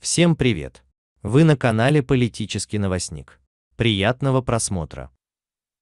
Всем привет! Вы на канале «Политический новостник». Приятного просмотра!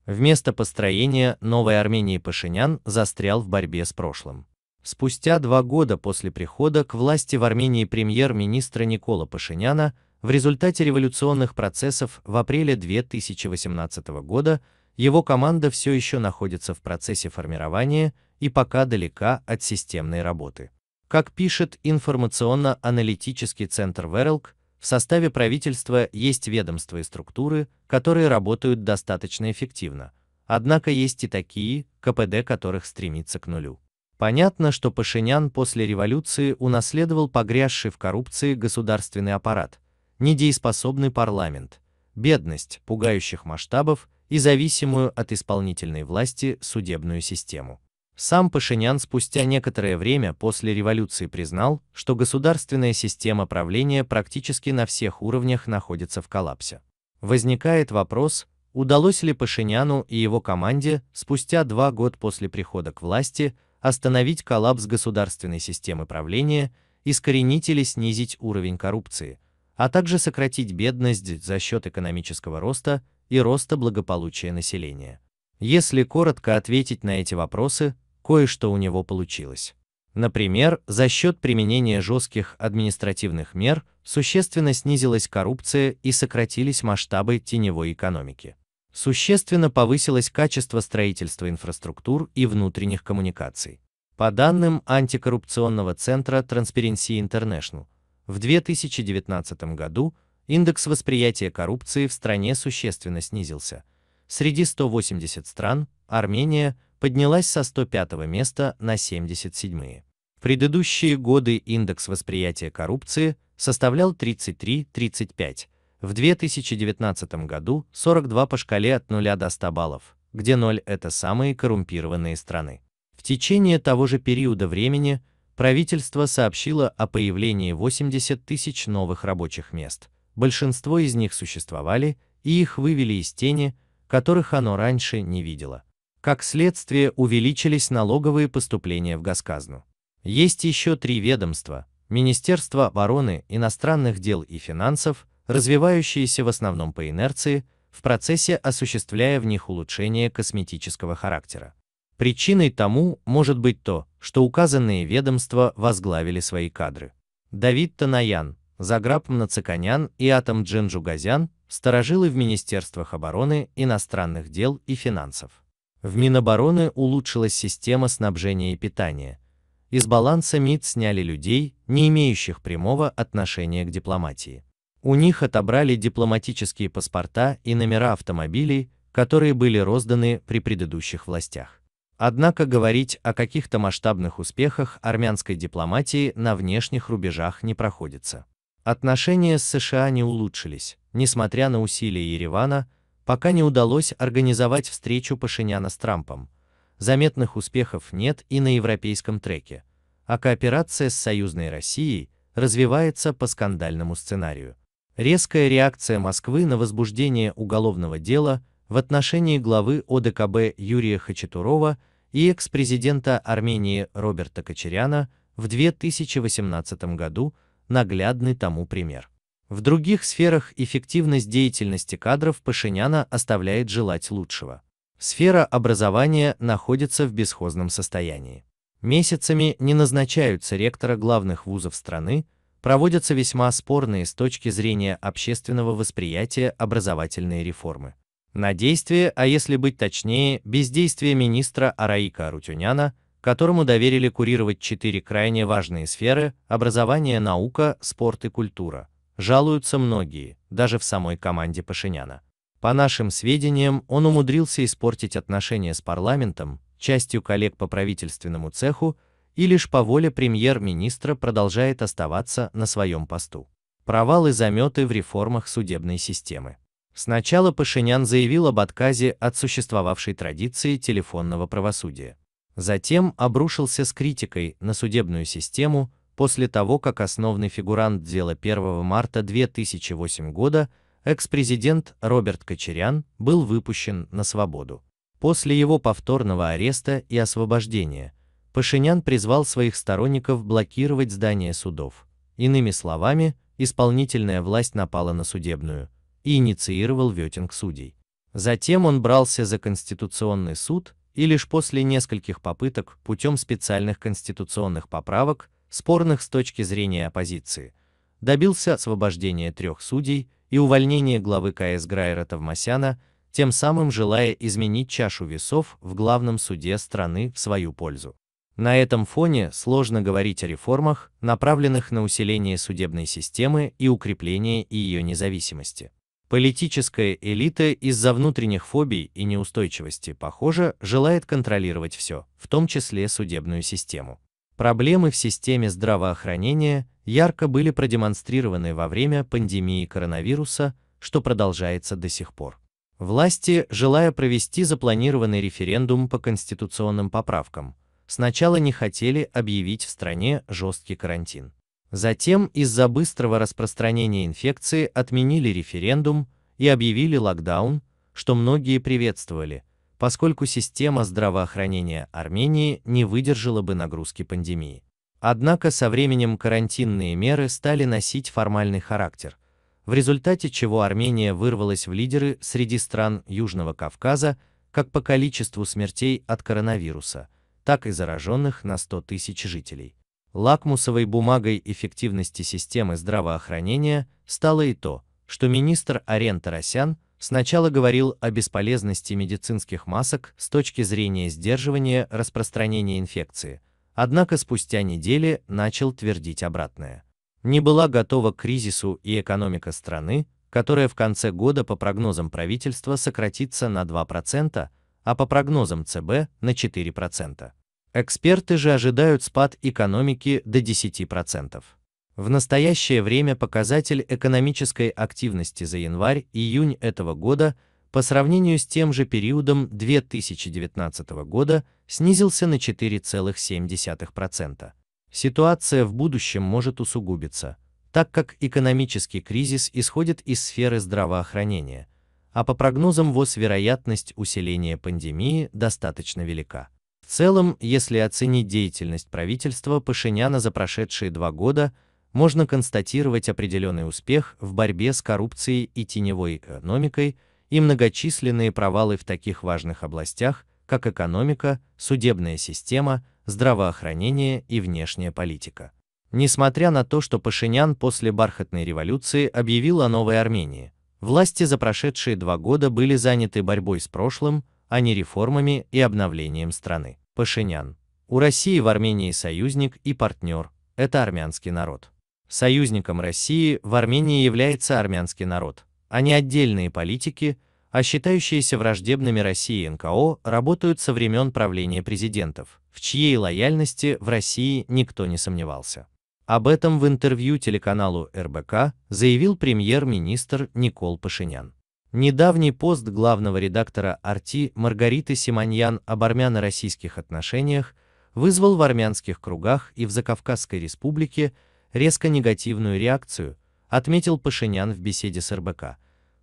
Вместо построения новой Армении Пашинян застрял в борьбе с прошлым. Спустя два года после прихода к власти в Армении премьер-министра Никола Пашиняна в результате революционных процессов в апреле 2018 года его команда все еще находится в процессе формирования и пока далека от системной работы. Как пишет информационно-аналитический центр Верлк, в составе правительства есть ведомства и структуры, которые работают достаточно эффективно, однако есть и такие, КПД которых стремится к нулю. Понятно, что Пашинян после революции унаследовал погрязший в коррупции государственный аппарат, недееспособный парламент, бедность пугающих масштабов и зависимую от исполнительной власти судебную систему. Сам Пашинян спустя некоторое время после революции признал, что государственная система правления практически на всех уровнях находится в коллапсе. Возникает вопрос, удалось ли Пашиняну и его команде спустя два года после прихода к власти остановить коллапс государственной системы правления, искоренить или снизить уровень коррупции, а также сократить бедность за счет экономического роста и роста благополучия населения. Если коротко ответить на эти вопросы, кое-что у него получилось. Например, за счет применения жестких административных мер существенно снизилась коррупция и сократились масштабы теневой экономики. Существенно повысилось качество строительства инфраструктур и внутренних коммуникаций. По данным антикоррупционного центра Transparency International, в 2019 году индекс восприятия коррупции в стране существенно снизился. Среди 180 стран Армения поднялась со 105 места на 77. -е. В предыдущие годы индекс восприятия коррупции составлял 33-35, в 2019 году 42 по шкале от 0 до 100 баллов, где 0 – это самые коррумпированные страны. В течение того же периода времени правительство сообщило о появлении 80 тысяч новых рабочих мест. Большинство из них существовали, и их вывели из тени, которых оно раньше не видело. Как следствие, увеличились налоговые поступления в госказну. Есть еще три ведомства – Министерство обороны, иностранных дел и финансов, развивающиеся в основном по инерции, в процессе осуществляя в них улучшение косметического характера. Причиной тому может быть то, что указанные ведомства возглавили свои кадры. Давид Танаян, Заграб Мнацаканян и Атом Джинджугазян – сторожилы в Министерствах обороны, иностранных дел и финансов. В Минобороны улучшилась система снабжения и питания. Из баланса МИД сняли людей, не имеющих прямого отношения к дипломатии. У них отобрали дипломатические паспорта и номера автомобилей, которые были розданы при предыдущих властях. Однако говорить о каких-то масштабных успехах армянской дипломатии на внешних рубежах не проходится. Отношения с США не улучшились, несмотря на усилия Еревана, пока не удалось организовать встречу Пашиняна с Трампом. Заметных успехов нет и на европейском треке, а кооперация с союзной Россией развивается по скандальному сценарию. Резкая реакция Москвы на возбуждение уголовного дела в отношении главы ОДКБ Юрия Хачатурова и экс-президента Армении Роберта Кочеряна в 2018 году наглядный тому пример. В других сферах эффективность деятельности кадров Пашиняна оставляет желать лучшего. Сфера образования находится в бесхозном состоянии. Месяцами не назначаются ректора главных вузов страны, проводятся весьма спорные с точки зрения общественного восприятия образовательные реформы. На действие, а если быть точнее, бездействие министра Араика Арутюняна, которому доверили курировать четыре крайне важные сферы – образование, наука, спорт и культура, Жалуются многие, даже в самой команде Пашиняна. По нашим сведениям, он умудрился испортить отношения с парламентом, частью коллег по правительственному цеху и лишь по воле премьер-министра продолжает оставаться на своем посту. Провал и заметы в реформах судебной системы. Сначала Пашинян заявил об отказе от существовавшей традиции телефонного правосудия. Затем обрушился с критикой на судебную систему, после того, как основный фигурант дела 1 марта 2008 года, экс-президент Роберт Кочерян, был выпущен на свободу. После его повторного ареста и освобождения Пашинян призвал своих сторонников блокировать здание судов. Иными словами, исполнительная власть напала на судебную и инициировал ветинг судей. Затем он брался за Конституционный суд, и лишь после нескольких попыток путем специальных конституционных поправок спорных с точки зрения оппозиции, добился освобождения трех судей и увольнения главы КС Грайера Товмасяна, тем самым желая изменить чашу весов в главном суде страны в свою пользу. На этом фоне сложно говорить о реформах, направленных на усиление судебной системы и укрепление ее независимости. Политическая элита из-за внутренних фобий и неустойчивости, похоже, желает контролировать все, в том числе судебную систему. Проблемы в системе здравоохранения ярко были продемонстрированы во время пандемии коронавируса, что продолжается до сих пор. Власти, желая провести запланированный референдум по конституционным поправкам, сначала не хотели объявить в стране жесткий карантин. Затем из-за быстрого распространения инфекции отменили референдум и объявили локдаун, что многие приветствовали – поскольку система здравоохранения Армении не выдержала бы нагрузки пандемии. Однако со временем карантинные меры стали носить формальный характер, в результате чего Армения вырвалась в лидеры среди стран Южного Кавказа как по количеству смертей от коронавируса, так и зараженных на 100 тысяч жителей. Лакмусовой бумагой эффективности системы здравоохранения стало и то, что министр Арен Тарасян сначала говорил о бесполезности медицинских масок с точки зрения сдерживания распространения инфекции, однако спустя недели начал твердить обратное. Не была готова к кризису и экономика страны, которая в конце года по прогнозам правительства сократится на 2%, а по прогнозам ЦБ на 4%. Эксперты же ожидают спад экономики до 10%. В настоящее время показатель экономической активности за январь-июнь этого года по сравнению с тем же периодом 2019 года снизился на 4,7%. Ситуация в будущем может усугубиться, так как экономический кризис исходит из сферы здравоохранения, а по прогнозам ВОЗ вероятность усиления пандемии достаточно велика. В целом, если оценить деятельность правительства Пашиняна за прошедшие два года – можно констатировать определенный успех в борьбе с коррупцией и теневой экономикой и многочисленные провалы в таких важных областях, как экономика, судебная система, здравоохранение и внешняя политика. Несмотря на то, что Пашинян после бархатной революции объявил о новой Армении, власти за прошедшие два года были заняты борьбой с прошлым, а не реформами и обновлением страны. Пашинян. У России в Армении союзник и партнер – это армянский народ. Союзником России в Армении является армянский народ, а не отдельные политики, а считающиеся враждебными России НКО работают со времен правления президентов, в чьей лояльности в России никто не сомневался. Об этом в интервью телеканалу РБК заявил премьер-министр Никол Пашинян. Недавний пост главного редактора «Арти» Маргариты Симоньян об армяно-российских отношениях вызвал в армянских кругах и в Закавказской республике резко негативную реакцию, отметил Пашинян в беседе с РБК.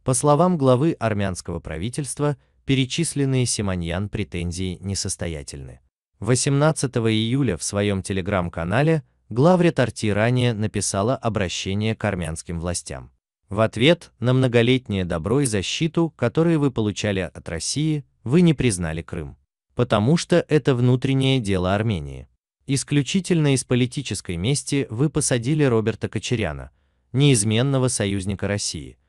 По словам главы армянского правительства, перечисленные Симоньян претензии несостоятельны. 18 июля в своем телеграм-канале главред Арти ранее написала обращение к армянским властям. В ответ на многолетнее добро и защиту, которые вы получали от России, вы не признали Крым. Потому что это внутреннее дело Армении. Исключительно из политической мести вы посадили Роберта Кочеряна, неизменного союзника России.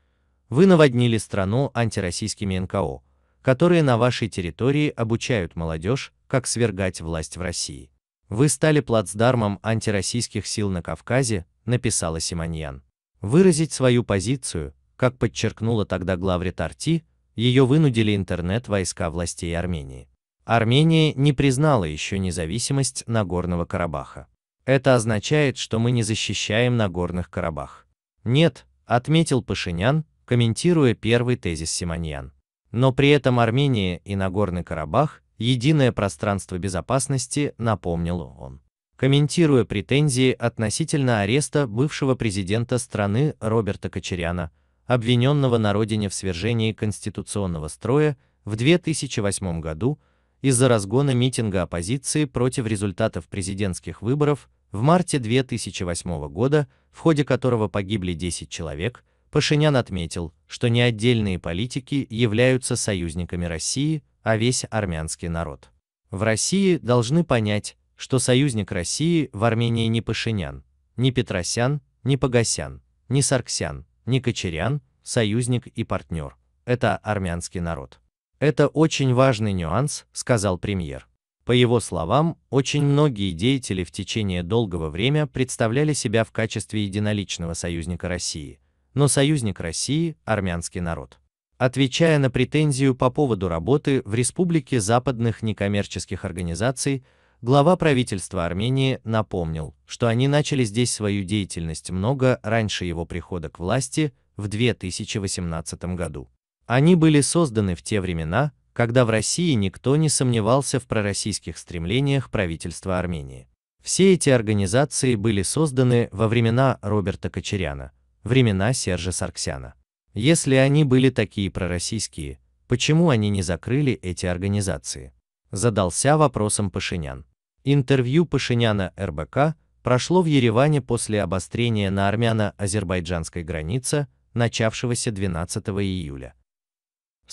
Вы наводнили страну антироссийскими НКО, которые на вашей территории обучают молодежь, как свергать власть в России. Вы стали плацдармом антироссийских сил на Кавказе, написала Симоньян. Выразить свою позицию, как подчеркнула тогда главред Арти, ее вынудили интернет-войска властей Армении. Армения не признала еще независимость Нагорного Карабаха. Это означает, что мы не защищаем Нагорных Карабах. Нет, отметил Пашинян, комментируя первый тезис Симоньян. Но при этом Армения и Нагорный Карабах – единое пространство безопасности, напомнил он. Комментируя претензии относительно ареста бывшего президента страны Роберта Кочеряна, обвиненного на родине в свержении конституционного строя в 2008 году, из-за разгона митинга оппозиции против результатов президентских выборов в марте 2008 года, в ходе которого погибли 10 человек, Пашинян отметил, что не отдельные политики являются союзниками России, а весь армянский народ. В России должны понять, что союзник России в Армении не Пашинян, не Петросян, не Погосян, не Сарксян, не Кочерян, союзник и партнер. Это армянский народ. Это очень важный нюанс, сказал премьер. По его словам, очень многие деятели в течение долгого времени представляли себя в качестве единоличного союзника России, но союзник России – армянский народ. Отвечая на претензию по поводу работы в Республике западных некоммерческих организаций, глава правительства Армении напомнил, что они начали здесь свою деятельность много раньше его прихода к власти в 2018 году. Они были созданы в те времена, когда в России никто не сомневался в пророссийских стремлениях правительства Армении. Все эти организации были созданы во времена Роберта Кочеряна, времена Сержа Сарксяна. Если они были такие пророссийские, почему они не закрыли эти организации? Задался вопросом Пашинян. Интервью Пашиняна РБК прошло в Ереване после обострения на армяно-азербайджанской границе, начавшегося 12 июля.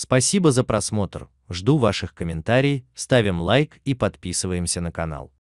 Спасибо за просмотр, жду ваших комментариев, ставим лайк и подписываемся на канал.